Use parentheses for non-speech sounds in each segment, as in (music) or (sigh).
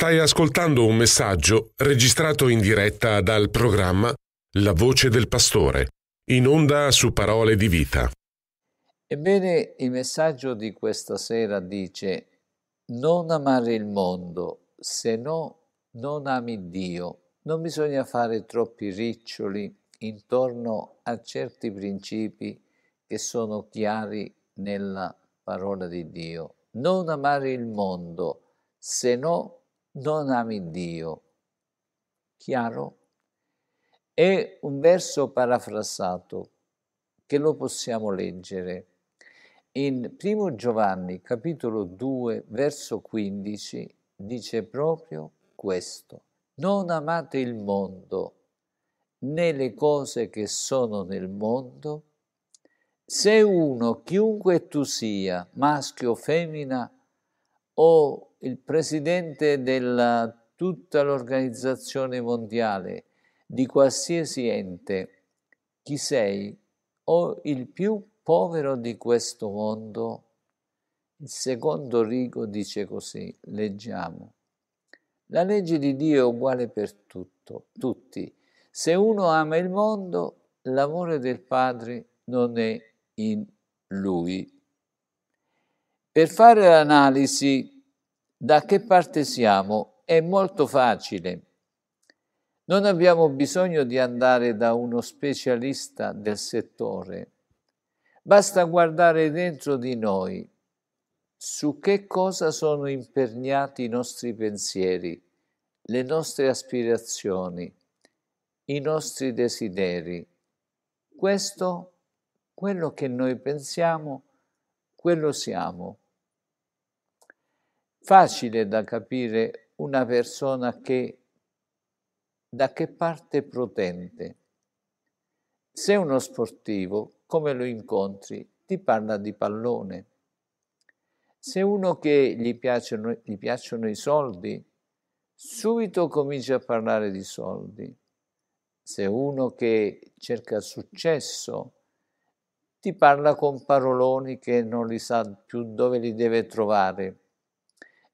Stai ascoltando un messaggio registrato in diretta dal programma La voce del pastore, in onda su parole di vita. Ebbene, il messaggio di questa sera dice, non amare il mondo, se no non ami Dio. Non bisogna fare troppi riccioli intorno a certi principi che sono chiari nella parola di Dio. Non amare il mondo, se no non non ami Dio. Chiaro? È un verso parafrasato che lo possiamo leggere. In 1 Giovanni capitolo 2 verso 15 dice proprio questo. Non amate il mondo né le cose che sono nel mondo. Se uno, chiunque tu sia, maschio o femmina, o il presidente della tutta l'organizzazione mondiale, di qualsiasi ente, chi sei, o il più povero di questo mondo? Il secondo rigo dice così, leggiamo. La legge di Dio è uguale per tutto, tutti. Se uno ama il mondo, l'amore del Padre non è in lui. Per fare l'analisi da che parte siamo è molto facile. Non abbiamo bisogno di andare da uno specialista del settore. Basta guardare dentro di noi su che cosa sono imperniati i nostri pensieri, le nostre aspirazioni, i nostri desideri. Questo, quello che noi pensiamo, quello siamo facile da capire una persona che da che parte protende. Se uno sportivo, come lo incontri, ti parla di pallone. Se uno che gli piacciono, gli piacciono i soldi, subito comincia a parlare di soldi. Se uno che cerca successo, ti parla con paroloni che non li sa più dove li deve trovare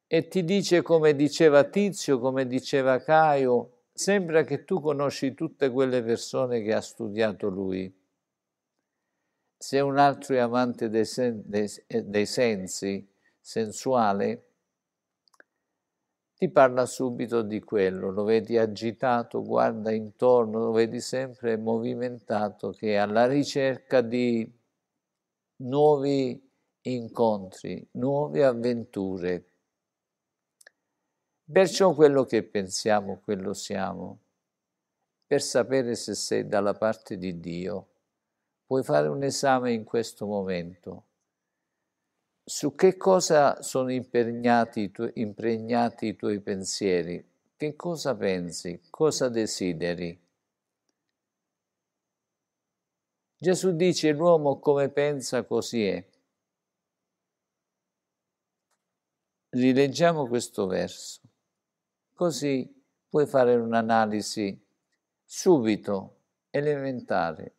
e ti dice come diceva Tizio, come diceva Caio, sembra che tu conosci tutte quelle persone che ha studiato lui. Se un altro è amante dei, sen- dei, eh, dei sensi, sensuale, ti parla subito di quello, lo vedi agitato, guarda intorno, lo vedi sempre movimentato, che è alla ricerca di nuovi incontri, nuove avventure, Perciò quello che pensiamo, quello siamo. Per sapere se sei dalla parte di Dio, puoi fare un esame in questo momento. Su che cosa sono impegnati i, tu- impregnati i tuoi pensieri? Che cosa pensi? Cosa desideri? Gesù dice l'uomo come pensa così è. Rileggiamo questo verso. Così puoi fare un'analisi subito, elementare.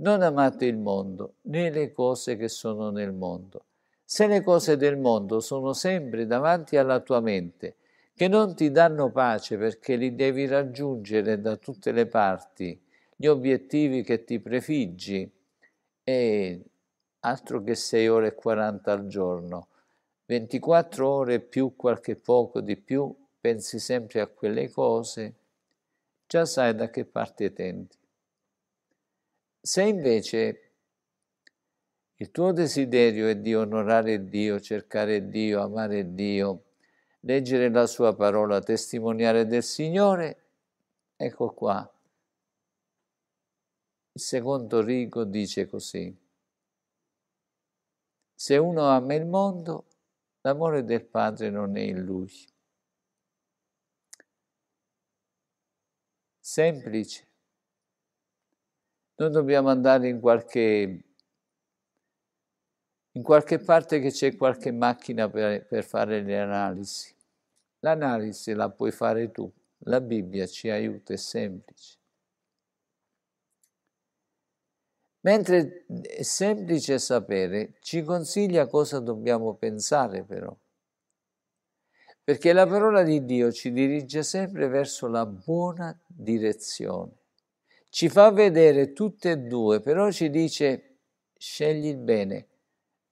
Non amate il mondo né le cose che sono nel mondo. Se le cose del mondo sono sempre davanti alla tua mente, che non ti danno pace perché li devi raggiungere da tutte le parti, gli obiettivi che ti prefiggi, e altro che 6 ore e 40 al giorno, 24 ore più qualche poco di più pensi sempre a quelle cose, già sai da che parte tendi. Se invece il tuo desiderio è di onorare Dio, cercare Dio, amare Dio, leggere la sua parola, testimoniare del Signore, ecco qua. Il secondo rigo dice così. Se uno ama il mondo, l'amore del Padre non è in lui. semplice. Noi dobbiamo andare in qualche, in qualche parte che c'è qualche macchina per, per fare le analisi. L'analisi la puoi fare tu, la Bibbia ci aiuta, è semplice. Mentre è semplice sapere, ci consiglia cosa dobbiamo pensare però. Perché la parola di Dio ci dirige sempre verso la buona direzione. Ci fa vedere tutte e due, però ci dice scegli il bene.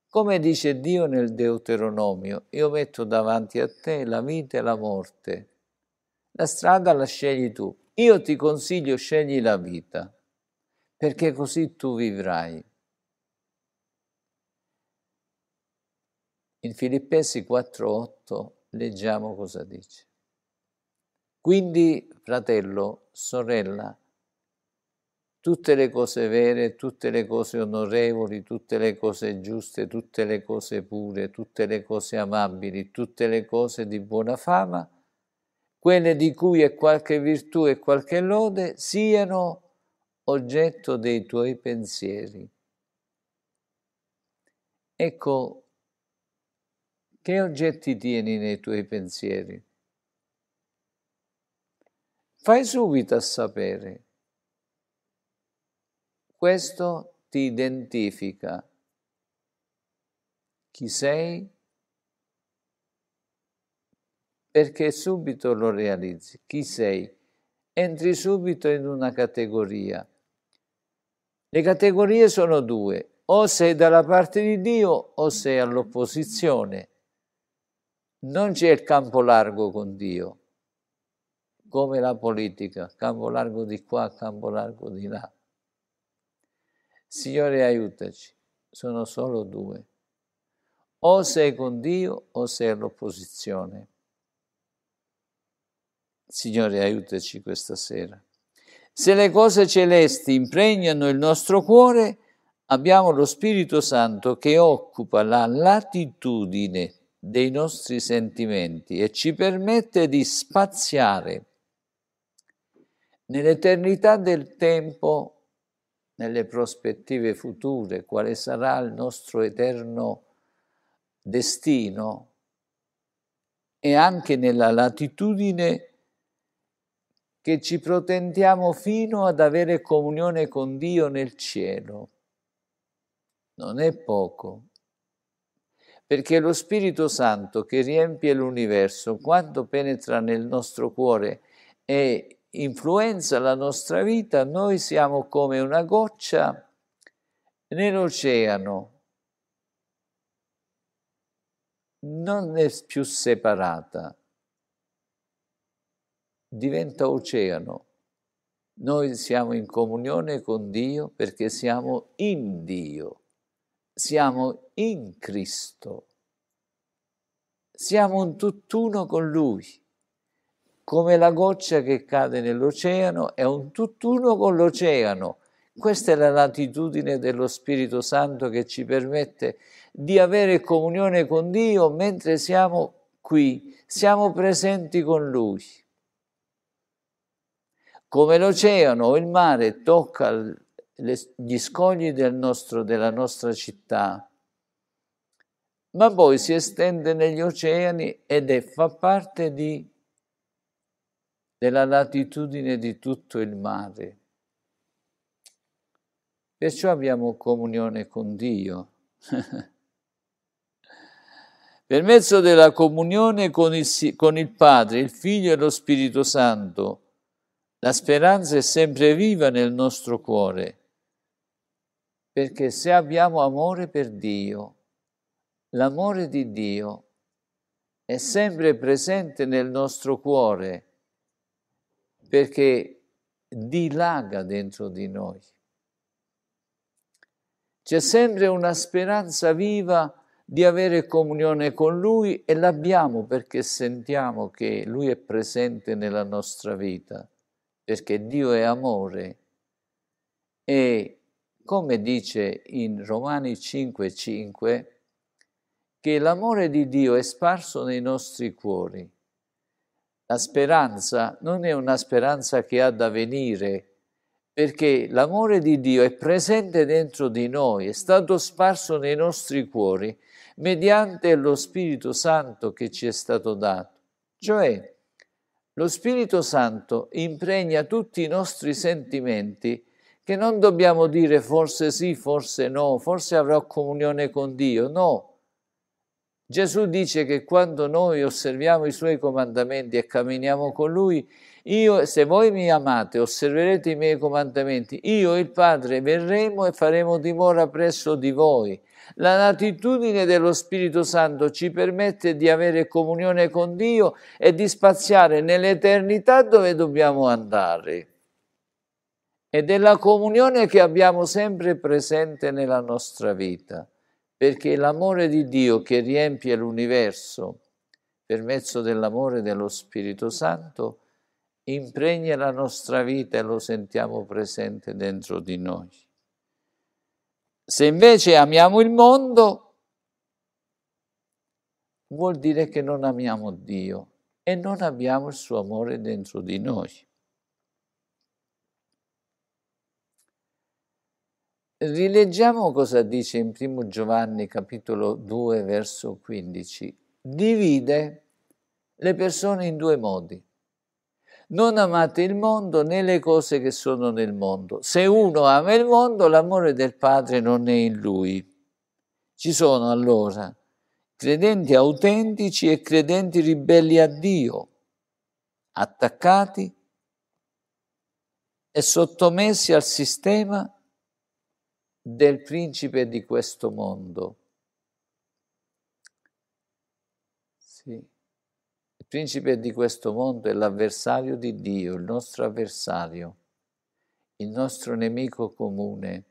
Come dice Dio nel Deuteronomio, io metto davanti a te la vita e la morte. La strada la scegli tu. Io ti consiglio scegli la vita, perché così tu vivrai. In Filippesi 4:8 leggiamo cosa dice. Quindi, fratello, sorella, tutte le cose vere, tutte le cose onorevoli, tutte le cose giuste, tutte le cose pure, tutte le cose amabili, tutte le cose di buona fama, quelle di cui è qualche virtù e qualche lode, siano oggetto dei tuoi pensieri. Ecco, che oggetti tieni nei tuoi pensieri? fai subito a sapere. Questo ti identifica chi sei perché subito lo realizzi. Chi sei? Entri subito in una categoria. Le categorie sono due, o sei dalla parte di Dio o sei all'opposizione. Non c'è il campo largo con Dio come la politica, campo largo di qua, campo largo di là. Signore aiutaci, sono solo due. O sei con Dio o sei all'opposizione. Signore aiutaci questa sera. Se le cose celesti impregnano il nostro cuore, abbiamo lo Spirito Santo che occupa la latitudine dei nostri sentimenti e ci permette di spaziare Nell'eternità del tempo, nelle prospettive future, quale sarà il nostro eterno destino e anche nella latitudine che ci protendiamo fino ad avere comunione con Dio nel cielo. Non è poco, perché lo Spirito Santo che riempie l'universo, quando penetra nel nostro cuore e influenza la nostra vita, noi siamo come una goccia nell'oceano, non è più separata, diventa oceano. Noi siamo in comunione con Dio perché siamo in Dio, siamo in Cristo, siamo un tutt'uno con Lui come la goccia che cade nell'oceano, è un tutt'uno con l'oceano. Questa è la latitudine dello Spirito Santo che ci permette di avere comunione con Dio mentre siamo qui, siamo presenti con Lui. Come l'oceano o il mare tocca gli scogli del nostro, della nostra città, ma poi si estende negli oceani ed è, fa parte di della latitudine di tutto il mare. Perciò abbiamo comunione con Dio. (laughs) per mezzo della comunione con il, con il, Padre, il Figlio e lo Spirito Santo. La speranza è sempre viva nel nostro cuore, perché se abbiamo amore per Dio, l'amore di Dio è sempre presente nel nostro cuore perché dilaga dentro di noi. C'è sempre una speranza viva di avere comunione con Lui e l'abbiamo perché sentiamo che Lui è presente nella nostra vita, perché Dio è amore e come dice in Romani 5:5 che l'amore di Dio è sparso nei nostri cuori la speranza non è una speranza che ha da venire, perché l'amore di Dio è presente dentro di noi, è stato sparso nei nostri cuori mediante lo Spirito Santo che ci è stato dato. Cioè, lo Spirito Santo impregna tutti i nostri sentimenti che non dobbiamo dire forse sì, forse no, forse avrò comunione con Dio. No, Gesù dice che quando noi osserviamo i suoi comandamenti e camminiamo con lui, io, se voi mi amate, osserverete i miei comandamenti, io e il Padre verremo e faremo dimora presso di voi. La latitudine dello Spirito Santo ci permette di avere comunione con Dio e di spaziare nell'eternità dove dobbiamo andare. Ed è la comunione che abbiamo sempre presente nella nostra vita perché l'amore di Dio che riempie l'universo per mezzo dell'amore dello Spirito Santo impregna la nostra vita e lo sentiamo presente dentro di noi. Se invece amiamo il mondo, vuol dire che non amiamo Dio e non abbiamo il suo amore dentro di noi. Rileggiamo cosa dice in 1 Giovanni capitolo 2 verso 15. Divide le persone in due modi. Non amate il mondo né le cose che sono nel mondo. Se uno ama il mondo, l'amore del Padre non è in lui. Ci sono allora credenti autentici e credenti ribelli a Dio, attaccati e sottomessi al sistema del principe di questo mondo. Sì. Il principe di questo mondo è l'avversario di Dio, il nostro avversario, il nostro nemico comune.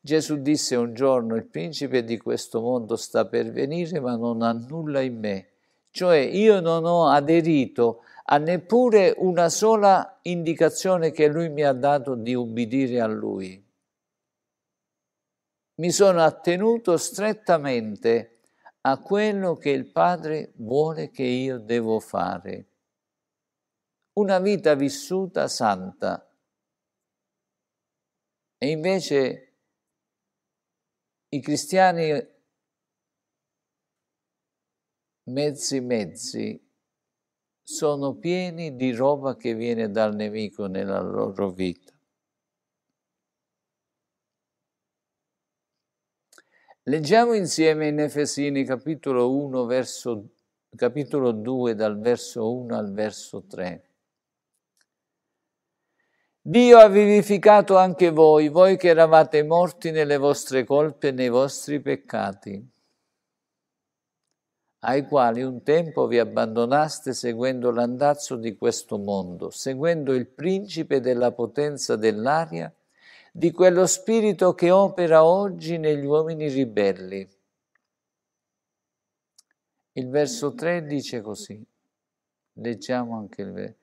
Gesù disse un giorno, il principe di questo mondo sta per venire ma non ha nulla in me, cioè io non ho aderito a neppure una sola indicazione che lui mi ha dato di ubbidire a lui mi sono attenuto strettamente a quello che il Padre vuole che io devo fare. Una vita vissuta santa. E invece i cristiani mezzi mezzi sono pieni di roba che viene dal nemico nella loro vita. Leggiamo insieme in Efesini capitolo 1, verso, capitolo 2, dal verso 1 al verso 3. Dio ha vivificato anche voi, voi che eravate morti nelle vostre colpe e nei vostri peccati, ai quali un tempo vi abbandonaste seguendo l'andazzo di questo mondo, seguendo il principe della potenza dell'aria, di quello spirito che opera oggi negli uomini ribelli. Il verso 3 dice così, leggiamo anche il verso,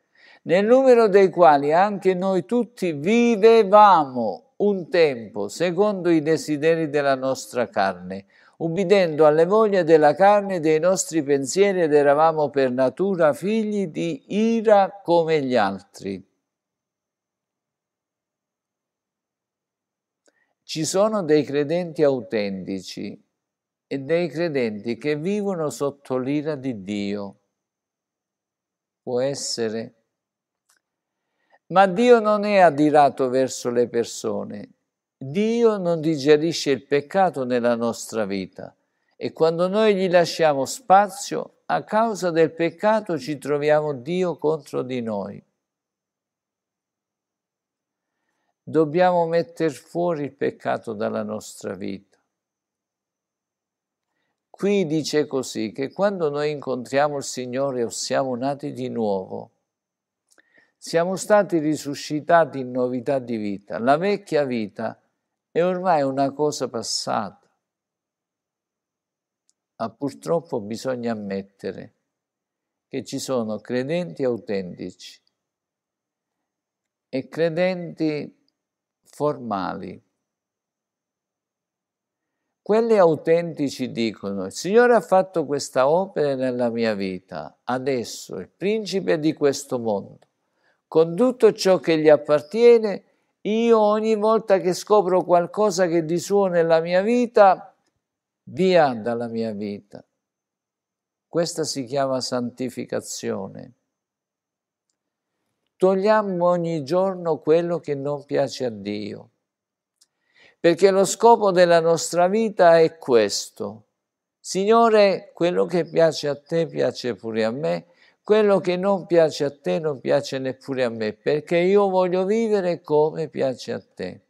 nel numero dei quali anche noi tutti vivevamo un tempo secondo i desideri della nostra carne, ubbidendo alle voglie della carne e dei nostri pensieri ed eravamo per natura figli di ira come gli altri. Ci sono dei credenti autentici e dei credenti che vivono sotto l'ira di Dio. Può essere. Ma Dio non è adirato verso le persone. Dio non digerisce il peccato nella nostra vita e quando noi gli lasciamo spazio, a causa del peccato ci troviamo Dio contro di noi. dobbiamo mettere fuori il peccato dalla nostra vita. Qui dice così che quando noi incontriamo il Signore o siamo nati di nuovo, siamo stati risuscitati in novità di vita. La vecchia vita è ormai una cosa passata, ma purtroppo bisogna ammettere che ci sono credenti autentici e credenti formali. Quelli autentici dicono, il Signore ha fatto questa opera nella mia vita, adesso il principe di questo mondo, con tutto ciò che gli appartiene, io ogni volta che scopro qualcosa che di disuona nella mia vita, via dalla mia vita. Questa si chiama santificazione. Togliamo ogni giorno quello che non piace a Dio, perché lo scopo della nostra vita è questo. Signore, quello che piace a te piace pure a me, quello che non piace a te non piace neppure a me, perché io voglio vivere come piace a te.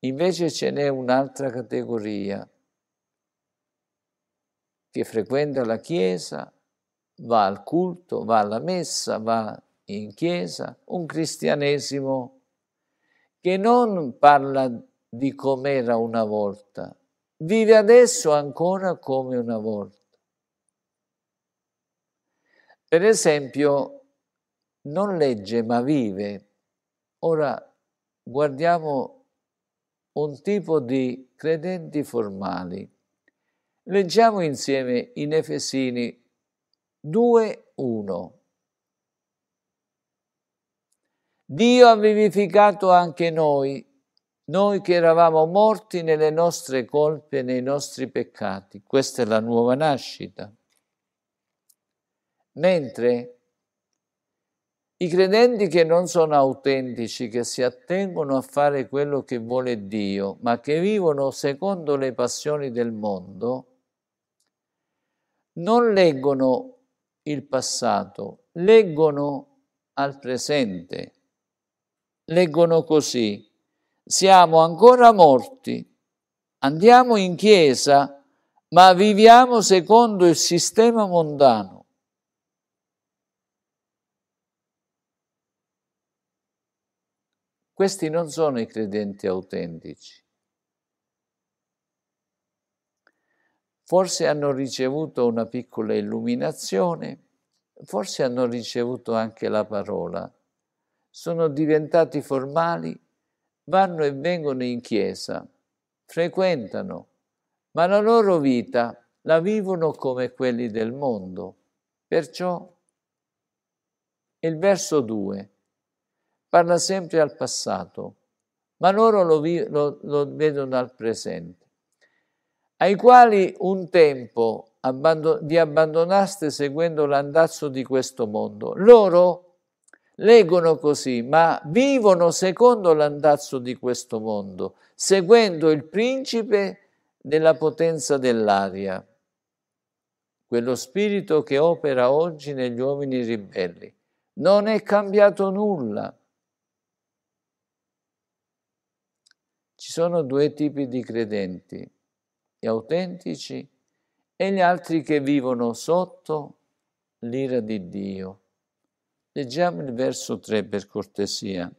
Invece ce n'è un'altra categoria che frequenta la Chiesa va al culto, va alla messa, va in chiesa, un cristianesimo che non parla di com'era una volta, vive adesso ancora come una volta. Per esempio, non legge ma vive. Ora guardiamo un tipo di credenti formali. Leggiamo insieme in Efesini 2, 1. Dio ha vivificato anche noi, noi che eravamo morti nelle nostre colpe e nei nostri peccati. Questa è la nuova nascita. Mentre i credenti che non sono autentici, che si attengono a fare quello che vuole Dio, ma che vivono secondo le passioni del mondo, non leggono il passato, leggono al presente. Leggono così, siamo ancora morti, andiamo in chiesa, ma viviamo secondo il sistema mondano. Questi non sono i credenti autentici. forse hanno ricevuto una piccola illuminazione, forse hanno ricevuto anche la parola, sono diventati formali, vanno e vengono in chiesa, frequentano, ma la loro vita la vivono come quelli del mondo. Perciò il verso 2 parla sempre al passato, ma loro lo, vi, lo, lo vedono al presente ai quali un tempo abbandon vi abbandonaste seguendo l'andazzo di questo mondo. Loro leggono così, ma vivono secondo l'andazzo di questo mondo, seguendo il principe della potenza dell'aria, quello spirito che opera oggi negli uomini ribelli. Non è cambiato nulla. Ci sono due tipi di credenti gli autentici e gli altri che vivono sotto l'ira di Dio. Leggiamo il verso 3 per cortesia.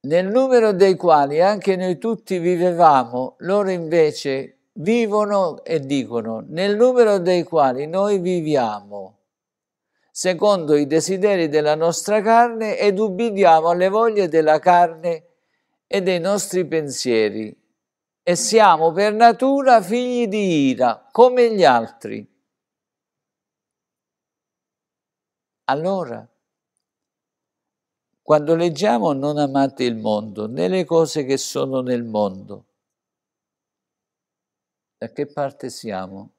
Nel numero dei quali anche noi tutti vivevamo, loro invece vivono e dicono, nel numero dei quali noi viviamo, secondo i desideri della nostra carne, ed ubbidiamo alle voglie della carne e dei nostri pensieri e siamo per natura figli di ira, come gli altri. Allora, quando leggiamo non amate il mondo, né le cose che sono nel mondo, da che parte siamo?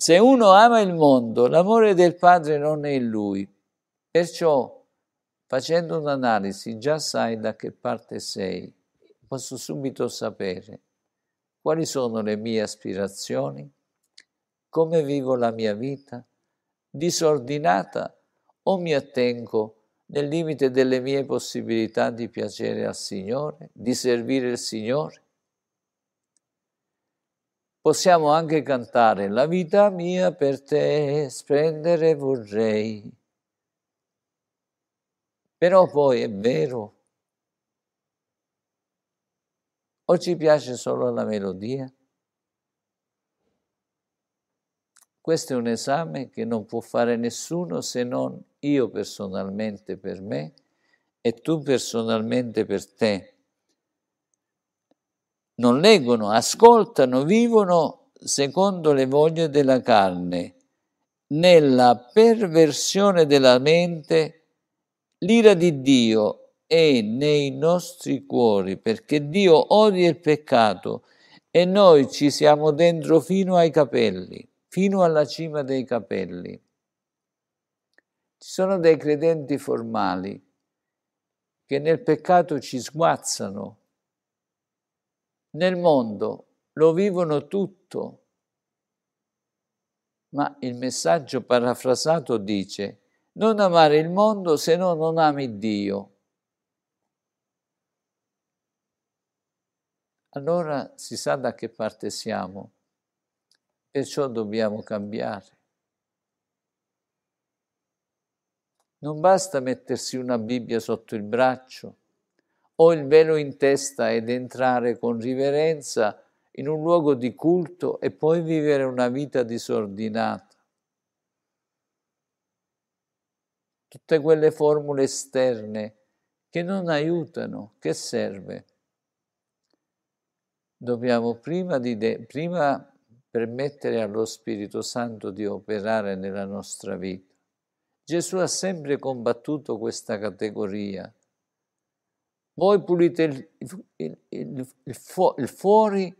Se uno ama il mondo, l'amore del Padre non è in lui. Perciò, facendo un'analisi, già sai da che parte sei. Posso subito sapere quali sono le mie aspirazioni, come vivo la mia vita, disordinata o mi attengo nel limite delle mie possibilità di piacere al Signore, di servire il Signore. Possiamo anche cantare La vita mia per te spendere vorrei. Però poi è vero, o ci piace solo la melodia? Questo è un esame che non può fare nessuno se non io personalmente per me e tu personalmente per te non leggono, ascoltano, vivono secondo le voglie della carne, nella perversione della mente, l'ira di Dio è nei nostri cuori, perché Dio odia il peccato e noi ci siamo dentro fino ai capelli, fino alla cima dei capelli. Ci sono dei credenti formali che nel peccato ci sguazzano, nel mondo lo vivono tutto. Ma il messaggio parafrasato dice, non amare il mondo se no non ami Dio. Allora si sa da che parte siamo, perciò dobbiamo cambiare. Non basta mettersi una Bibbia sotto il braccio, o il velo in testa ed entrare con riverenza in un luogo di culto e poi vivere una vita disordinata. Tutte quelle formule esterne che non aiutano, che serve? Dobbiamo prima, de- prima permettere allo Spirito Santo di operare nella nostra vita. Gesù ha sempre combattuto questa categoria voi pulite il, il, il, il fu, fuori,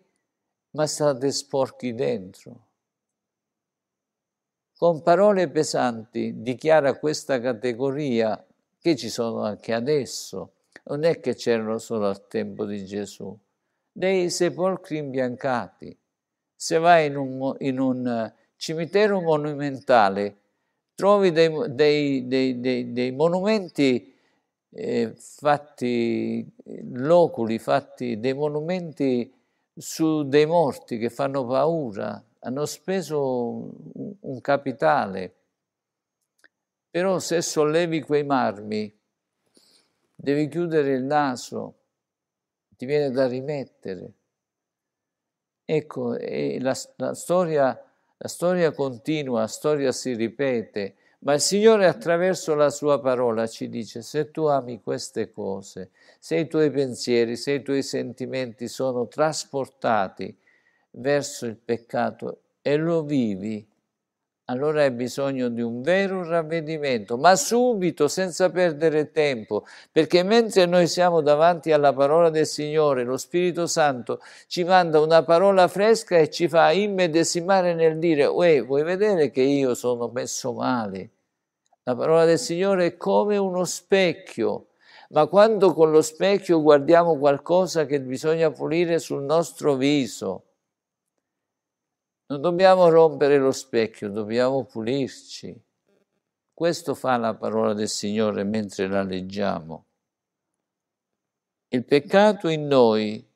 ma state sporchi dentro. Con parole pesanti dichiara questa categoria che ci sono anche adesso, non è che c'erano solo al tempo di Gesù, dei sepolcri imbiancati. Se vai in un, in un eh, cimitero monumentale, trovi dei, dei, dei, dei monumenti eh, fatti loculi, fatti dei monumenti su dei morti che fanno paura, hanno speso un capitale. Però se sollevi quei marmi, devi chiudere il naso, ti viene da rimettere. Ecco, la, la, storia, la storia continua, la storia si ripete. Ma il Signore attraverso la sua parola ci dice, se tu ami queste cose, se i tuoi pensieri, se i tuoi sentimenti sono trasportati verso il peccato e lo vivi, allora hai bisogno di un vero ravvedimento, ma subito, senza perdere tempo, perché mentre noi siamo davanti alla parola del Signore, lo Spirito Santo ci manda una parola fresca e ci fa immedesimare nel dire, uè, vuoi vedere che io sono messo male? La parola del Signore è come uno specchio, ma quando con lo specchio guardiamo qualcosa che bisogna pulire sul nostro viso, non dobbiamo rompere lo specchio, dobbiamo pulirci. Questo fa la parola del Signore mentre la leggiamo. Il peccato in noi,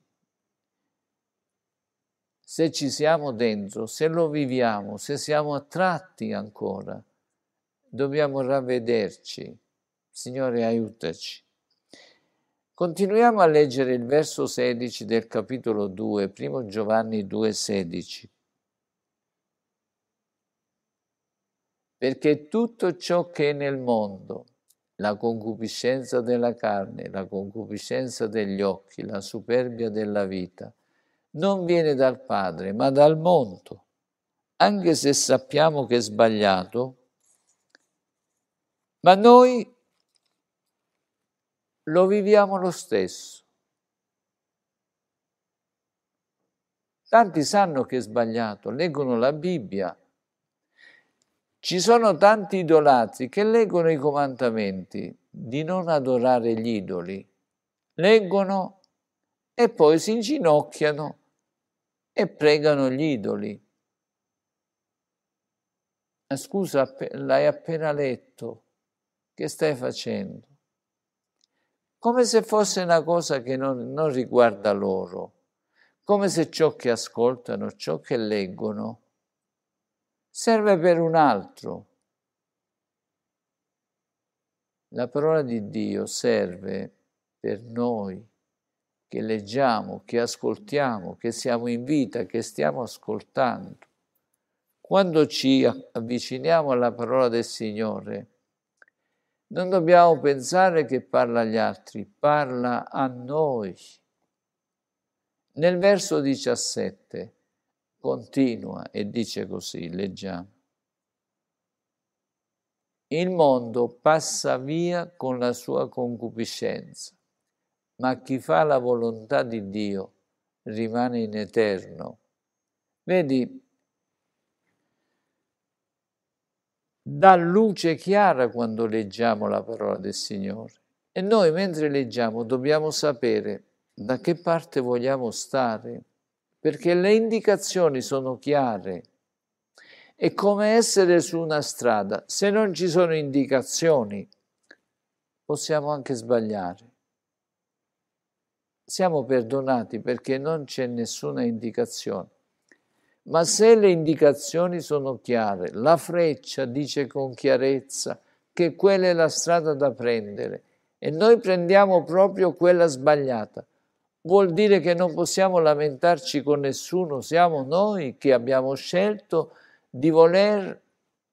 se ci siamo dentro, se lo viviamo, se siamo attratti ancora, dobbiamo ravvederci. Signore, aiutaci. Continuiamo a leggere il verso 16 del capitolo 2, 1 Giovanni 2, 16. perché tutto ciò che è nel mondo, la concupiscenza della carne, la concupiscenza degli occhi, la superbia della vita, non viene dal Padre, ma dal mondo. Anche se sappiamo che è sbagliato, ma noi lo viviamo lo stesso. Tanti sanno che è sbagliato, leggono la Bibbia, ci sono tanti idolatri che leggono i comandamenti di non adorare gli idoli, leggono e poi si inginocchiano e pregano gli idoli. Ma scusa, l'hai appena letto, che stai facendo? Come se fosse una cosa che non, non riguarda loro, come se ciò che ascoltano, ciò che leggono, serve per un altro. La parola di Dio serve per noi che leggiamo, che ascoltiamo, che siamo in vita, che stiamo ascoltando. Quando ci avviciniamo alla parola del Signore, non dobbiamo pensare che parla agli altri, parla a noi. Nel verso 17 continua e dice così, leggiamo. Il mondo passa via con la sua concupiscenza, ma chi fa la volontà di Dio rimane in eterno. Vedi, dà luce chiara quando leggiamo la parola del Signore. E noi mentre leggiamo dobbiamo sapere da che parte vogliamo stare, perché le indicazioni sono chiare. È come essere su una strada. Se non ci sono indicazioni, possiamo anche sbagliare. Siamo perdonati perché non c'è nessuna indicazione. Ma se le indicazioni sono chiare, la freccia dice con chiarezza che quella è la strada da prendere e noi prendiamo proprio quella sbagliata, vuol dire che non possiamo lamentarci con nessuno, siamo noi che abbiamo scelto di voler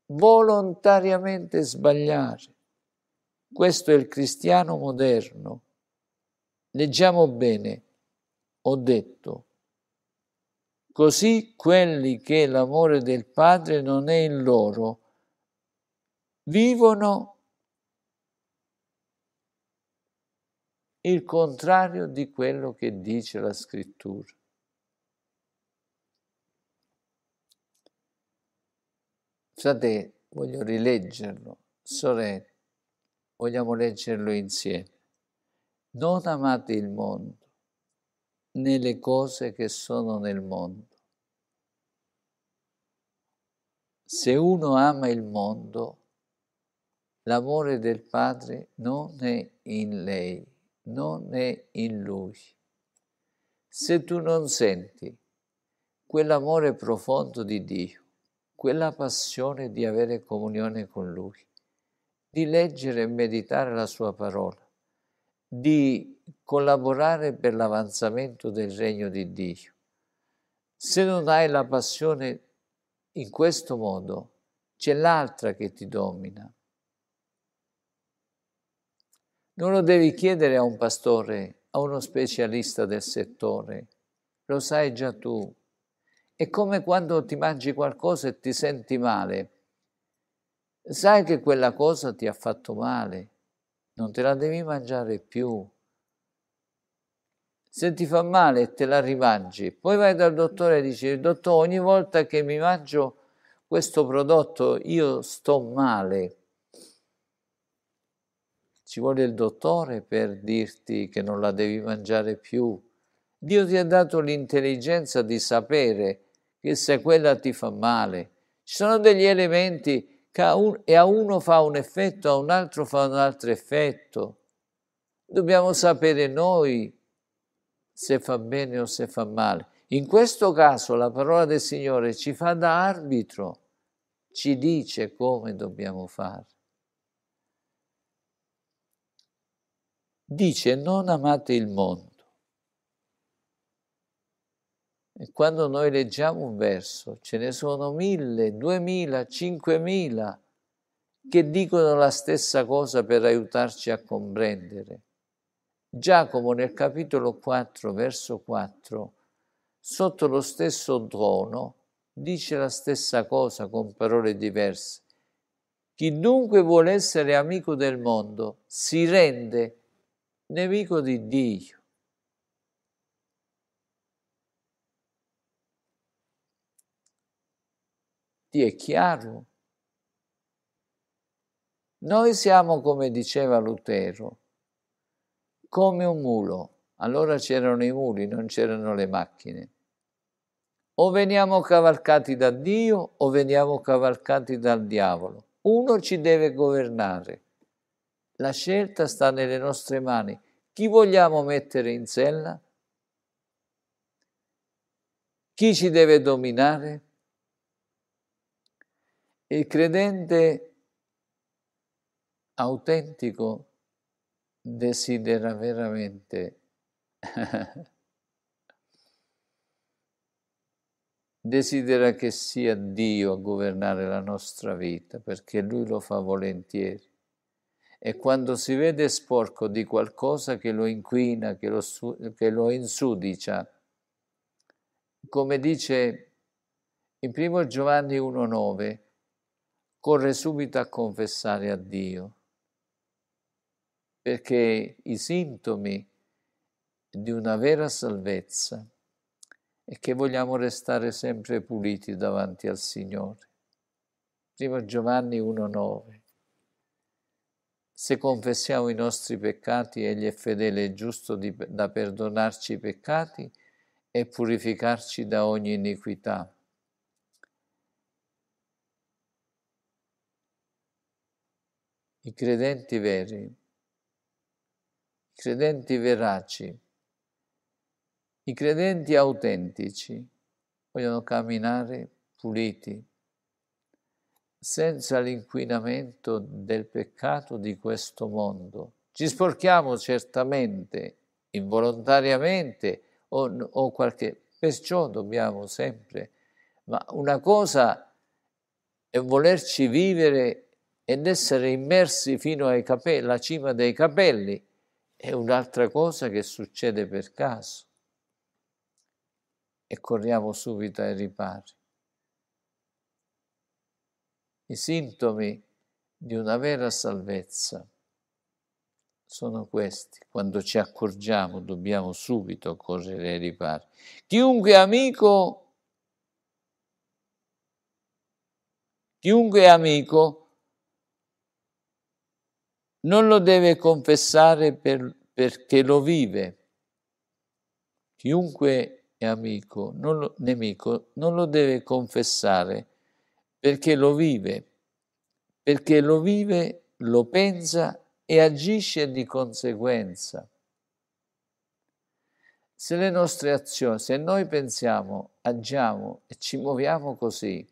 volontariamente sbagliare. Questo è il cristiano moderno. Leggiamo bene, ho detto. Così quelli che l'amore del Padre non è in loro, vivono il contrario di quello che dice la scrittura. Fratelli, voglio rileggerlo, sorelle, vogliamo leggerlo insieme. Non amate il mondo, né le cose che sono nel mondo. Se uno ama il mondo, l'amore del Padre non è in lei non è in lui. Se tu non senti quell'amore profondo di Dio, quella passione di avere comunione con Lui, di leggere e meditare la Sua parola, di collaborare per l'avanzamento del regno di Dio. Se non hai la passione in questo modo, c'è l'altra che ti domina, non lo devi chiedere a un pastore, a uno specialista del settore. Lo sai già tu. È come quando ti mangi qualcosa e ti senti male. Sai che quella cosa ti ha fatto male. Non te la devi mangiare più. Se ti fa male te la rimangi. Poi vai dal dottore e dici, dottore, ogni volta che mi mangio questo prodotto io sto male ci vuole il dottore per dirti che non la devi mangiare più. Dio ti ha dato l'intelligenza di sapere che se quella ti fa male, ci sono degli elementi che a, un, a uno fa un effetto, a un altro fa un altro effetto. Dobbiamo sapere noi se fa bene o se fa male. In questo caso la parola del Signore ci fa da arbitro, ci dice come dobbiamo fare. dice non amate il mondo. E quando noi leggiamo un verso, ce ne sono mille, duemila, cinquemila che dicono la stessa cosa per aiutarci a comprendere. Giacomo nel capitolo 4, verso 4, sotto lo stesso tono, dice la stessa cosa con parole diverse. Chi dunque vuole essere amico del mondo si rende nemico di Dio. Ti è chiaro? Noi siamo, come diceva Lutero, come un mulo. Allora c'erano i muli, non c'erano le macchine. O veniamo cavalcati da Dio o veniamo cavalcati dal diavolo. Uno ci deve governare. La scelta sta nelle nostre mani. Chi vogliamo mettere in sella? Chi ci deve dominare? Il credente autentico desidera veramente (laughs) desidera che sia Dio a governare la nostra vita perché lui lo fa volentieri e quando si vede sporco di qualcosa che lo inquina, che lo, che lo insudicia, come dice in 1 Giovanni 1,9, corre subito a confessare a Dio, perché i sintomi di una vera salvezza è che vogliamo restare sempre puliti davanti al Signore. 1 Giovanni 1,9 se confessiamo i nostri peccati, Egli è fedele e giusto di, da perdonarci i peccati e purificarci da ogni iniquità. I credenti veri, i credenti veraci, i credenti autentici vogliono camminare puliti, senza l'inquinamento del peccato di questo mondo. Ci sporchiamo certamente, involontariamente o, o qualche... Perciò dobbiamo sempre... Ma una cosa è volerci vivere ed essere immersi fino alla cima dei capelli, è un'altra cosa che succede per caso. E corriamo subito ai ripari. I sintomi di una vera salvezza sono questi. Quando ci accorgiamo dobbiamo subito correre ai ripari. Chiunque amico, chiunque amico non lo deve confessare per, perché lo vive. Chiunque è amico, non lo, nemico, non lo deve confessare perché perché lo vive, perché lo vive, lo pensa e agisce di conseguenza. Se le nostre azioni, se noi pensiamo, agiamo e ci muoviamo così,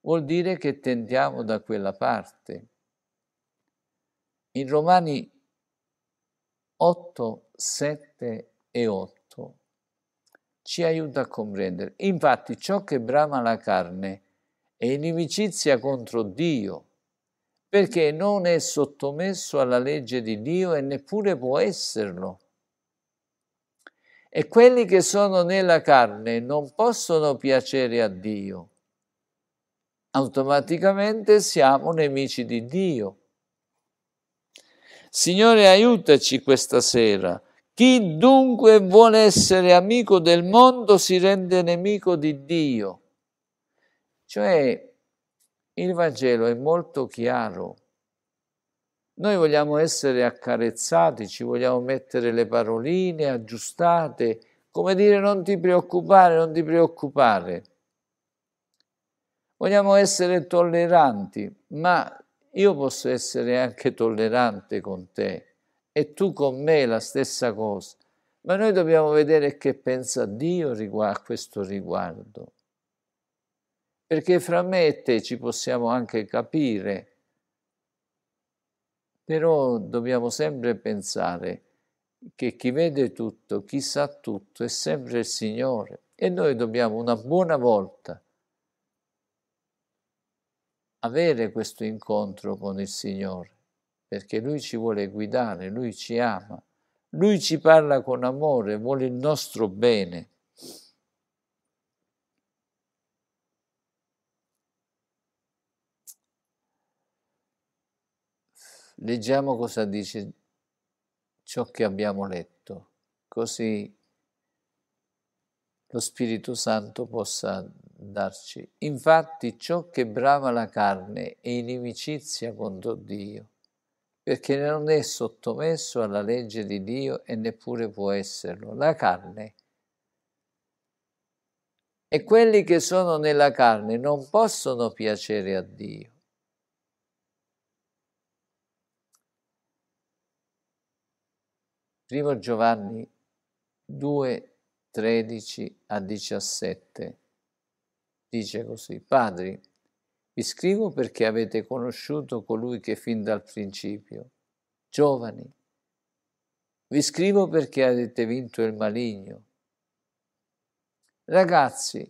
vuol dire che tendiamo da quella parte. In Romani 8, 7 e 8 ci aiuta a comprendere. Infatti ciò che brama la carne è inimicizia contro Dio, perché non è sottomesso alla legge di Dio e neppure può esserlo. E quelli che sono nella carne non possono piacere a Dio. Automaticamente siamo nemici di Dio. Signore, aiutaci questa sera. Chi dunque vuole essere amico del mondo si rende nemico di Dio. Cioè il Vangelo è molto chiaro. Noi vogliamo essere accarezzati, ci vogliamo mettere le paroline aggiustate, come dire non ti preoccupare, non ti preoccupare. Vogliamo essere tolleranti, ma io posso essere anche tollerante con te e tu con me la stessa cosa. Ma noi dobbiamo vedere che pensa Dio a questo riguardo perché fra me e te ci possiamo anche capire, però dobbiamo sempre pensare che chi vede tutto, chi sa tutto, è sempre il Signore e noi dobbiamo una buona volta avere questo incontro con il Signore, perché Lui ci vuole guidare, Lui ci ama, Lui ci parla con amore, vuole il nostro bene. Leggiamo cosa dice ciò che abbiamo letto, così lo Spirito Santo possa darci. Infatti ciò che brama la carne è inimicizia contro Dio, perché non è sottomesso alla legge di Dio e neppure può esserlo. La carne. E quelli che sono nella carne non possono piacere a Dio Primo Giovanni 2, 13 a 17 dice così, Padri, vi scrivo perché avete conosciuto colui che fin dal principio. Giovani, vi scrivo perché avete vinto il maligno. Ragazzi,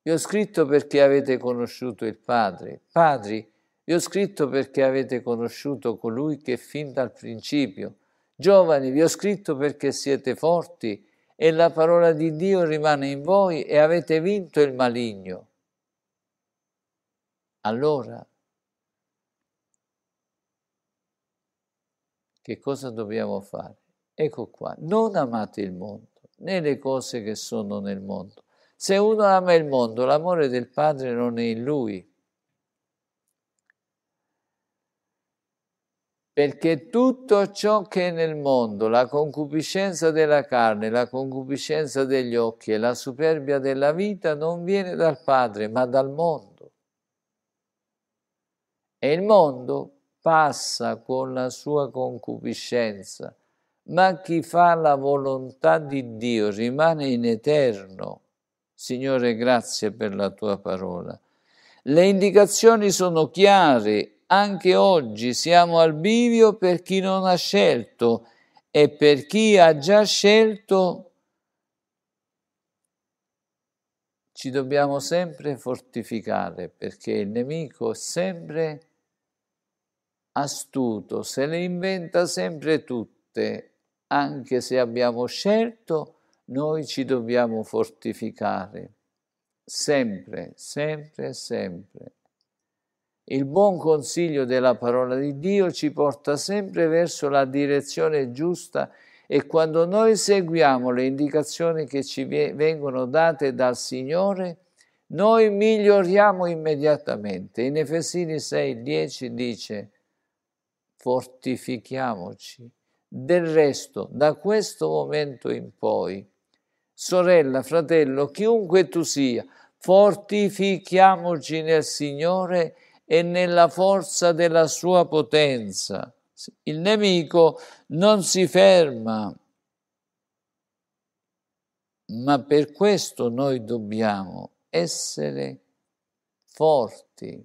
vi ho scritto perché avete conosciuto il Padre. Padri, vi ho scritto perché avete conosciuto colui che fin dal principio. Giovani, vi ho scritto perché siete forti e la parola di Dio rimane in voi e avete vinto il maligno. Allora, che cosa dobbiamo fare? Ecco qua, non amate il mondo, né le cose che sono nel mondo. Se uno ama il mondo, l'amore del Padre non è in lui. perché tutto ciò che è nel mondo, la concupiscenza della carne, la concupiscenza degli occhi e la superbia della vita non viene dal Padre, ma dal mondo. E il mondo passa con la sua concupiscenza, ma chi fa la volontà di Dio rimane in eterno. Signore, grazie per la tua parola. Le indicazioni sono chiare anche oggi siamo al bivio per chi non ha scelto e per chi ha già scelto ci dobbiamo sempre fortificare perché il nemico è sempre astuto, se ne inventa sempre tutte, anche se abbiamo scelto, noi ci dobbiamo fortificare, sempre, sempre, sempre. Il buon consiglio della parola di Dio ci porta sempre verso la direzione giusta e quando noi seguiamo le indicazioni che ci vengono date dal Signore, noi miglioriamo immediatamente. In Efesini 6,10 dice, fortifichiamoci. Del resto, da questo momento in poi, sorella, fratello, chiunque tu sia, fortifichiamoci nel Signore e nella forza della sua potenza. Il nemico non si ferma, ma per questo noi dobbiamo essere forti.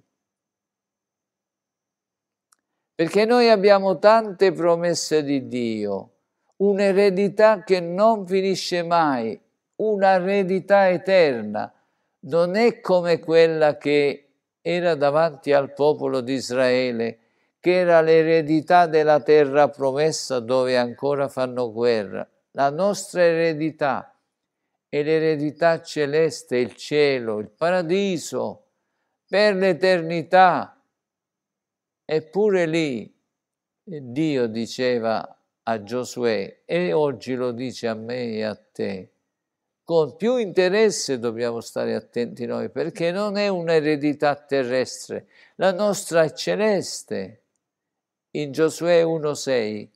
Perché noi abbiamo tante promesse di Dio, un'eredità che non finisce mai, un'eredità eterna. Non è come quella che era davanti al popolo di Israele, che era l'eredità della terra promessa dove ancora fanno guerra. La nostra eredità è l'eredità celeste, il cielo, il paradiso, per l'eternità. Eppure lì Dio diceva a Giosuè e oggi lo dice a me e a te con più interesse dobbiamo stare attenti noi, perché non è un'eredità terrestre, la nostra è celeste. In Giosuè 1.6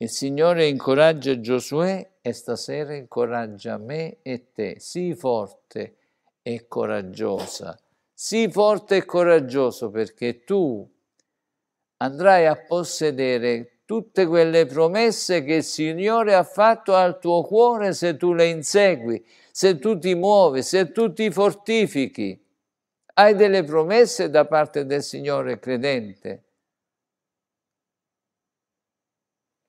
il Signore incoraggia Giosuè e stasera incoraggia me e te. Sii forte e coraggiosa, sii forte e coraggioso perché tu andrai a possedere tutte quelle promesse che il Signore ha fatto al tuo cuore se tu le insegui, se tu ti muovi, se tu ti fortifichi. Hai delle promesse da parte del Signore credente.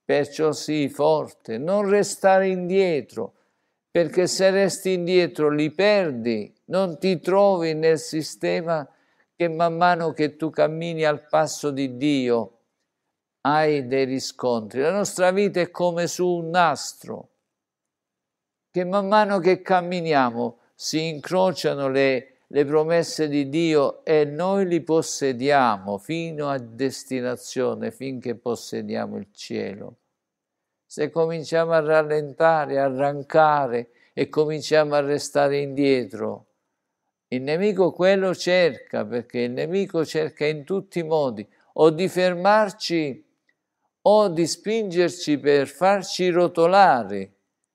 Perciò sii forte, non restare indietro, perché se resti indietro li perdi, non ti trovi nel sistema che man mano che tu cammini al passo di Dio hai dei riscontri. La nostra vita è come su un nastro, che man mano che camminiamo si incrociano le, le promesse di Dio e noi li possediamo fino a destinazione, finché possediamo il cielo. Se cominciamo a rallentare, a arrancare e cominciamo a restare indietro, il nemico quello cerca, perché il nemico cerca in tutti i modi o di fermarci o di spingerci per farci rotolare,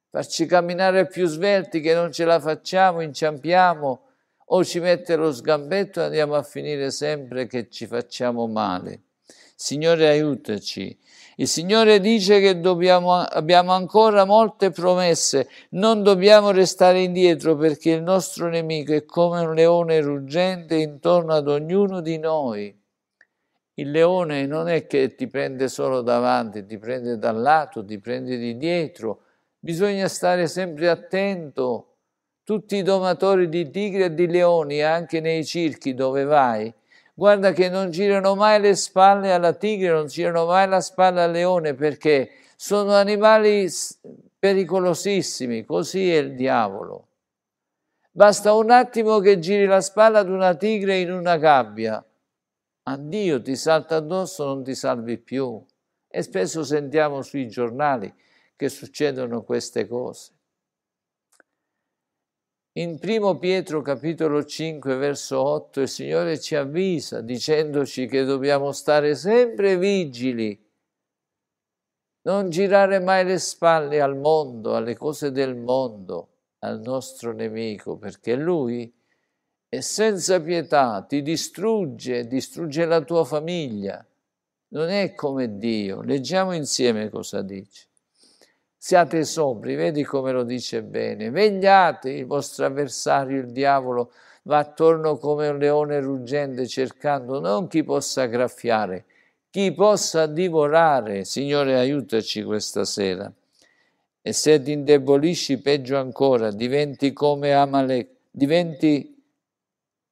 farci camminare più svelti che non ce la facciamo, inciampiamo o ci mette lo sgambetto e andiamo a finire sempre che ci facciamo male. Signore aiutaci. Il Signore dice che dobbiamo, abbiamo ancora molte promesse, non dobbiamo restare indietro perché il nostro nemico è come un leone ruggente intorno ad ognuno di noi. Il leone non è che ti prende solo davanti, ti prende dal lato, ti prende di dietro. Bisogna stare sempre attento. Tutti i domatori di tigri e di leoni, anche nei circhi dove vai, guarda che non girano mai le spalle alla tigre, non girano mai la spalla al leone, perché sono animali pericolosissimi, così è il diavolo. Basta un attimo che giri la spalla ad una tigre in una gabbia a Dio ti salta addosso non ti salvi più. E spesso sentiamo sui giornali che succedono queste cose. In 1 Pietro capitolo 5 verso 8 il Signore ci avvisa dicendoci che dobbiamo stare sempre vigili, non girare mai le spalle al mondo, alle cose del mondo, al nostro nemico, perché Lui e senza pietà ti distrugge, distrugge la tua famiglia. Non è come Dio. Leggiamo insieme cosa dice. Siate sobri, vedi come lo dice bene. Vegliate, il vostro avversario, il diavolo, va attorno come un leone ruggente cercando non chi possa graffiare, chi possa divorare. Signore, aiutaci questa sera. E se ti indebolisci, peggio ancora, diventi come Amalek, diventi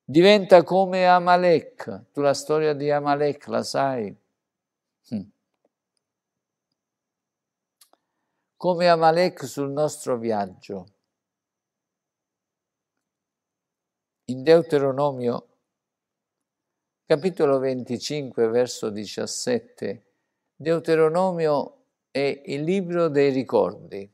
diventa come Amalek. Tu la storia di Amalek la sai? Hm. Come Amalek sul nostro viaggio. In Deuteronomio, capitolo 25, verso 17, Deuteronomio è il libro dei ricordi.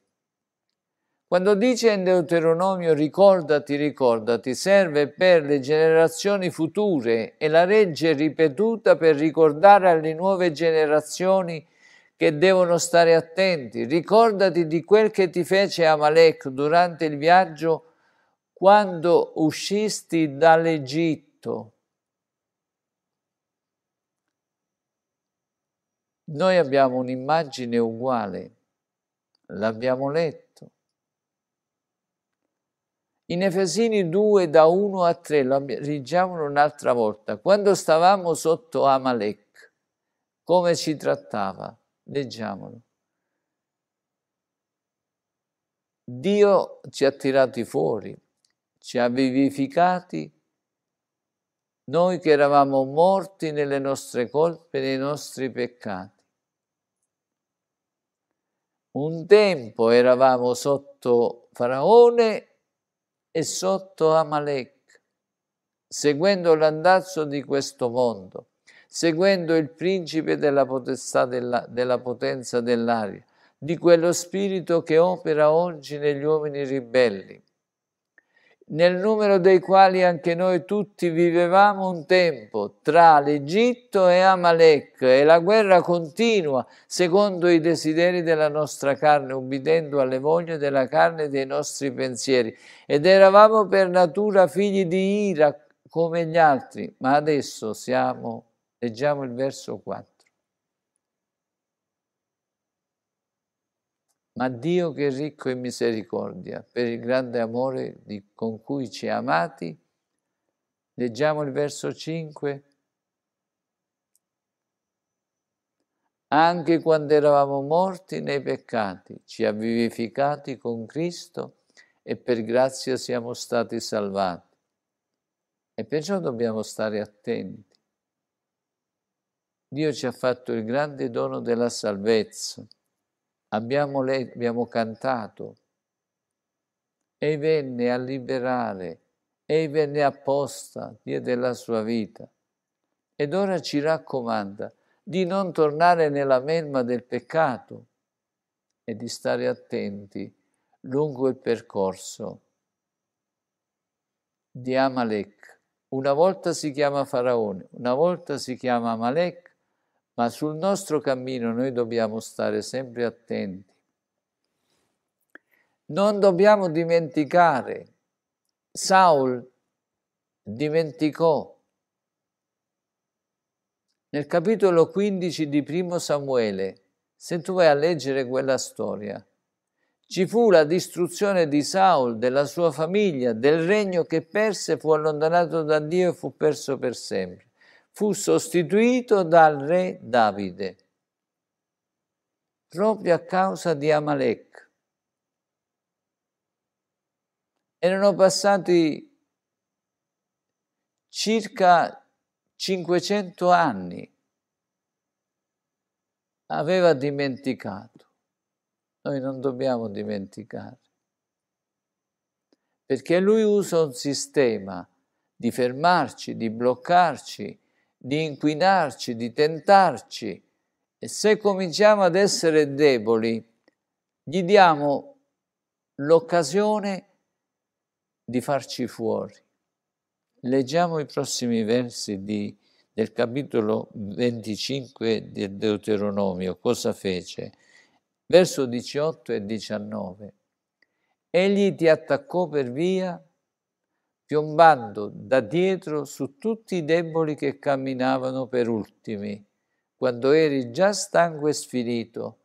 Quando dice in Deuteronomio ricordati, ricordati, serve per le generazioni future e la legge è ripetuta per ricordare alle nuove generazioni che devono stare attenti. Ricordati di quel che ti fece Amalek durante il viaggio quando uscisti dall'Egitto. Noi abbiamo un'immagine uguale, l'abbiamo letta in Efesini 2 da 1 a 3, lo leggiamolo un'altra volta, quando stavamo sotto Amalek, come ci trattava? Leggiamolo. Dio ci ha tirati fuori, ci ha vivificati, noi che eravamo morti nelle nostre colpe, nei nostri peccati. Un tempo eravamo sotto Faraone e sotto Amalek, seguendo l'andazzo di questo mondo, seguendo il principe della, potestà della, della potenza dell'aria, di quello spirito che opera oggi negli uomini ribelli nel numero dei quali anche noi tutti vivevamo un tempo tra l'Egitto e Amalek e la guerra continua secondo i desideri della nostra carne, ubbidendo alle voglie della carne e dei nostri pensieri. Ed eravamo per natura figli di ira come gli altri, ma adesso siamo, leggiamo il verso 4 ma Dio che è ricco in misericordia, per il grande amore di, con cui ci ha amati, leggiamo il verso 5, anche quando eravamo morti nei peccati, ci ha vivificati con Cristo e per grazia siamo stati salvati. E perciò dobbiamo stare attenti. Dio ci ha fatto il grande dono della salvezza abbiamo, letto, abbiamo cantato. Ei venne a liberare, ei venne apposta, via della sua vita. Ed ora ci raccomanda di non tornare nella melma del peccato e di stare attenti lungo il percorso di Amalek. Una volta si chiama Faraone, una volta si chiama Amalek, ma sul nostro cammino noi dobbiamo stare sempre attenti. Non dobbiamo dimenticare, Saul dimenticò. Nel capitolo 15 di Primo Samuele, se tu vai a leggere quella storia, ci fu la distruzione di Saul, della sua famiglia, del regno che perse, fu allontanato da Dio e fu perso per sempre fu sostituito dal re Davide, proprio a causa di Amalek. Erano passati circa 500 anni. Aveva dimenticato. Noi non dobbiamo dimenticare. Perché lui usa un sistema di fermarci, di bloccarci, di inquinarci, di tentarci. E se cominciamo ad essere deboli, gli diamo l'occasione di farci fuori. Leggiamo i prossimi versi di, del capitolo 25 del Deuteronomio, cosa fece? Verso 18 e 19. Egli ti attaccò per via piombando da dietro su tutti i deboli che camminavano per ultimi, quando eri già stanco e sfinito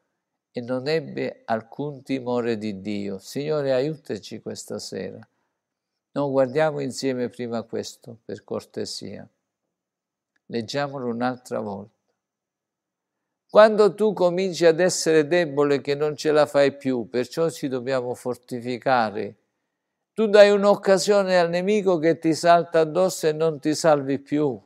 e non ebbe alcun timore di Dio. Signore, aiutaci questa sera. Non guardiamo insieme prima questo, per cortesia. Leggiamolo un'altra volta. Quando tu cominci ad essere debole che non ce la fai più, perciò ci dobbiamo fortificare tu dai un'occasione al nemico che ti salta addosso e non ti salvi più.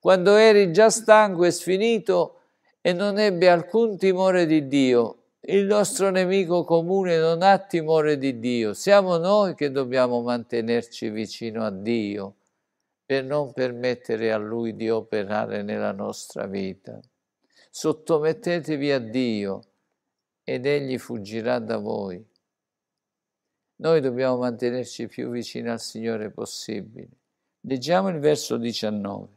Quando eri già stanco e sfinito e non ebbe alcun timore di Dio, il nostro nemico comune non ha timore di Dio, siamo noi che dobbiamo mantenerci vicino a Dio per non permettere a Lui di operare nella nostra vita. Sottomettetevi a Dio ed Egli fuggirà da voi. Noi dobbiamo mantenerci più vicini al Signore possibile. Leggiamo il verso 19.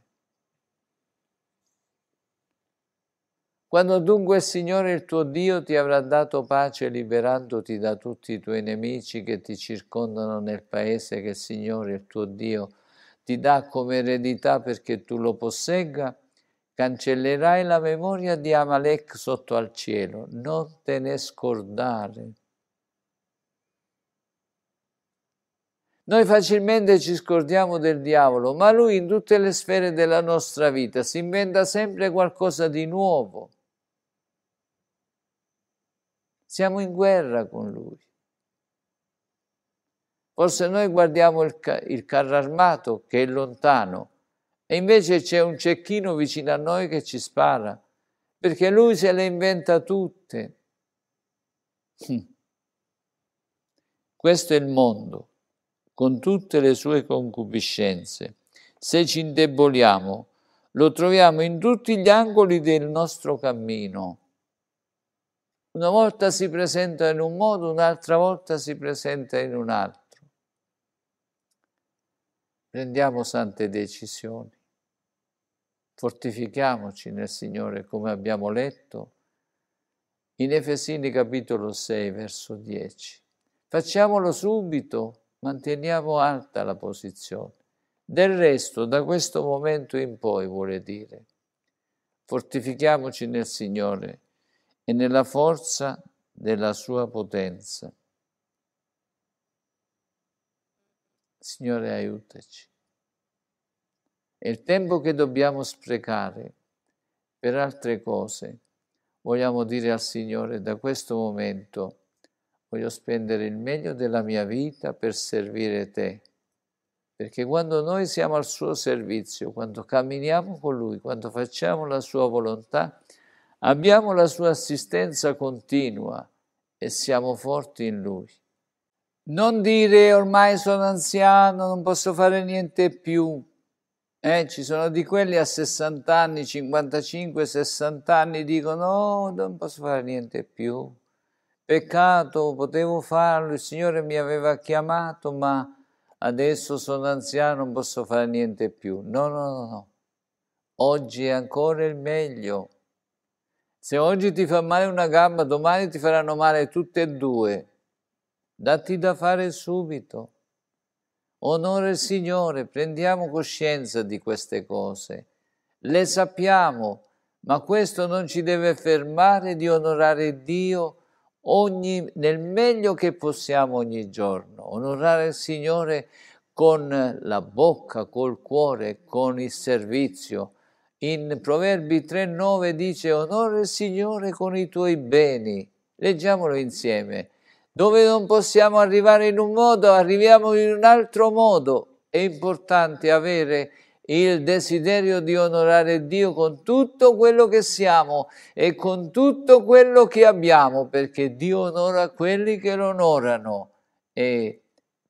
Quando dunque il Signore il tuo Dio ti avrà dato pace liberandoti da tutti i tuoi nemici che ti circondano nel paese che il Signore il tuo Dio ti dà come eredità perché tu lo possegga, cancellerai la memoria di Amalek sotto al cielo, non te ne scordare. Noi facilmente ci scordiamo del diavolo, ma lui in tutte le sfere della nostra vita si inventa sempre qualcosa di nuovo. Siamo in guerra con lui. Forse noi guardiamo il, ca- il carro armato che è lontano e invece c'è un cecchino vicino a noi che ci spara, perché lui se le inventa tutte. Hm. Questo è il mondo con tutte le sue concupiscenze. Se ci indeboliamo, lo troviamo in tutti gli angoli del nostro cammino. Una volta si presenta in un modo, un'altra volta si presenta in un altro. Prendiamo sante decisioni, fortifichiamoci nel Signore come abbiamo letto in Efesini capitolo 6 verso 10. Facciamolo subito manteniamo alta la posizione. Del resto, da questo momento in poi, vuole dire, fortifichiamoci nel Signore e nella forza della sua potenza. Signore, aiutaci. E il tempo che dobbiamo sprecare per altre cose, vogliamo dire al Signore da questo momento, voglio spendere il meglio della mia vita per servire te. Perché quando noi siamo al suo servizio, quando camminiamo con lui, quando facciamo la sua volontà, abbiamo la sua assistenza continua e siamo forti in lui. Non dire ormai sono anziano, non posso fare niente più. Eh, ci sono di quelli a 60 anni, 55, 60 anni, dicono no, non posso fare niente più. Peccato, potevo farlo, il Signore mi aveva chiamato, ma adesso sono anziano, non posso fare niente più. No, no, no, no. Oggi è ancora il meglio. Se oggi ti fa male una gamba, domani ti faranno male tutte e due. Datti da fare subito. Onore il Signore, prendiamo coscienza di queste cose. Le sappiamo, ma questo non ci deve fermare di onorare Dio ogni, nel meglio che possiamo ogni giorno, onorare il Signore con la bocca, col cuore, con il servizio. In Proverbi 3.9 dice onore il Signore con i tuoi beni. Leggiamolo insieme. Dove non possiamo arrivare in un modo, arriviamo in un altro modo. È importante avere il desiderio di onorare Dio con tutto quello che siamo e con tutto quello che abbiamo, perché Dio onora quelli che lo onorano e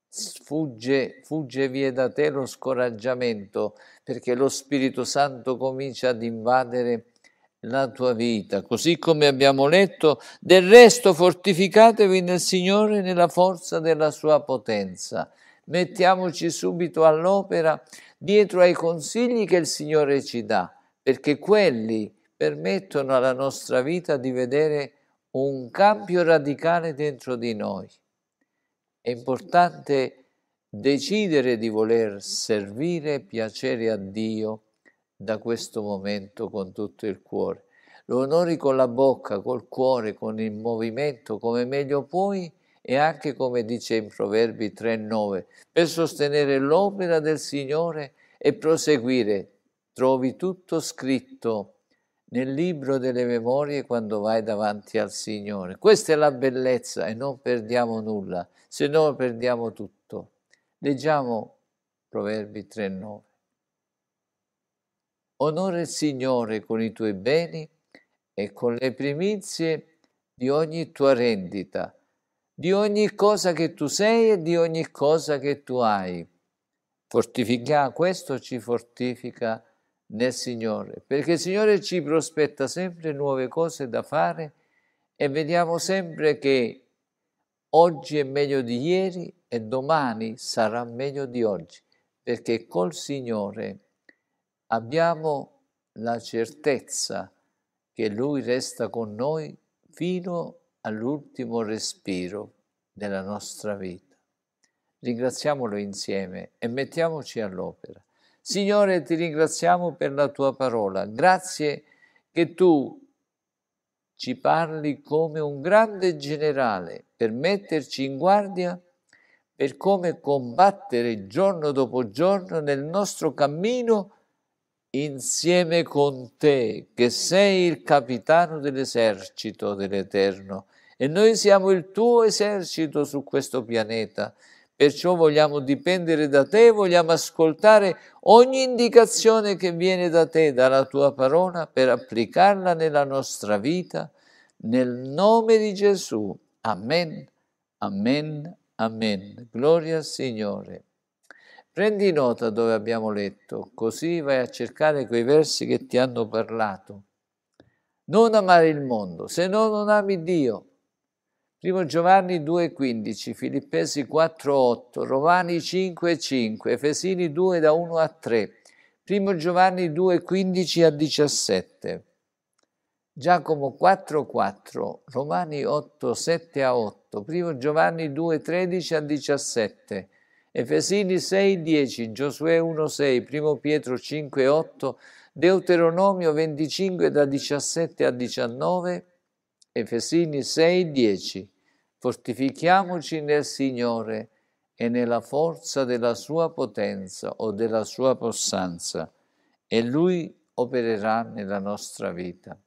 sfugge, fugge via da te lo scoraggiamento, perché lo Spirito Santo comincia ad invadere la tua vita, così come abbiamo letto, del resto fortificatevi nel Signore nella forza della sua potenza. Mettiamoci subito all'opera dietro ai consigli che il Signore ci dà, perché quelli permettono alla nostra vita di vedere un cambio radicale dentro di noi. È importante decidere di voler servire e piacere a Dio da questo momento con tutto il cuore. Lo onori con la bocca, col cuore, con il movimento, come meglio puoi, e anche come dice in Proverbi 3.9, per sostenere l'opera del Signore e proseguire. Trovi tutto scritto nel libro delle memorie quando vai davanti al Signore. Questa è la bellezza e non perdiamo nulla, se no perdiamo tutto. Leggiamo Proverbi 3.9. Onora il Signore con i tuoi beni e con le primizie di ogni tua rendita di ogni cosa che tu sei e di ogni cosa che tu hai. Fortifica, questo ci fortifica nel Signore, perché il Signore ci prospetta sempre nuove cose da fare e vediamo sempre che oggi è meglio di ieri e domani sarà meglio di oggi, perché col Signore abbiamo la certezza che Lui resta con noi fino a all'ultimo respiro della nostra vita. Ringraziamolo insieme e mettiamoci all'opera. Signore, ti ringraziamo per la tua parola. Grazie che tu ci parli come un grande generale per metterci in guardia per come combattere giorno dopo giorno nel nostro cammino insieme con te, che sei il capitano dell'esercito dell'Eterno e noi siamo il tuo esercito su questo pianeta. Perciò vogliamo dipendere da te, vogliamo ascoltare ogni indicazione che viene da te, dalla tua parola, per applicarla nella nostra vita, nel nome di Gesù. Amen, amen, amen. Gloria al Signore. Prendi nota dove abbiamo letto, così vai a cercare quei versi che ti hanno parlato. Non amare il mondo, se no non ami Dio. 1 Giovanni 2,15, Filippesi 4,8, Romani 5,5, Efesini 2 da 1 a 3, 1 Giovanni 2,15 a 17, Giacomo 4,4, Romani 8,7 a 8, 1 Giovanni 2,13 a 17, Efesini 6,10, Giosuè 1,6, 1 Pietro 5,8, Deuteronomio 25 da 17 a 19, Efesini 6,10. Fortifichiamoci nel Signore e nella forza della sua potenza o della sua possanza, e Lui opererà nella nostra vita.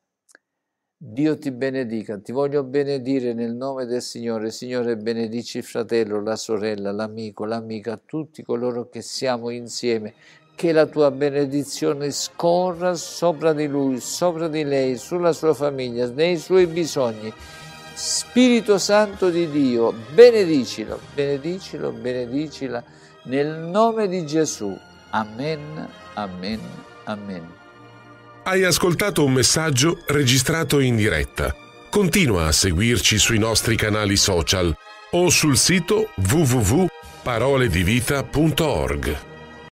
Dio ti benedica, ti voglio benedire nel nome del Signore. Signore, benedici il fratello, la sorella, l'amico, l'amica, tutti coloro che siamo insieme. Che la tua benedizione scorra sopra di lui, sopra di lei, sulla sua famiglia, nei suoi bisogni Spirito Santo di Dio, benedicilo, benedicilo, benedicila nel nome di Gesù. Amen, amen, amen. Hai ascoltato un messaggio registrato in diretta. Continua a seguirci sui nostri canali social o sul sito www.paroledivita.org.